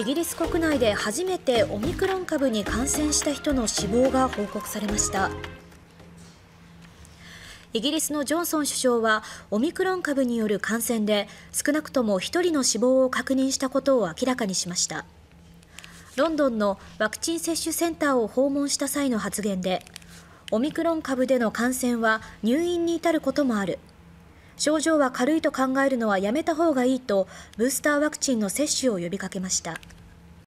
イギリス国内で初めてオミクロン株に感染した人の死亡が報告されましたイギリスのジョンソン首相はオミクロン株による感染で少なくとも1人の死亡を確認したことを明らかにしましたロンドンのワクチン接種センターを訪問した際の発言でオミクロン株での感染は入院に至ることもある症状は軽いと考えるのはやめた方がいいとブースターワクチンの接種を呼びかけました。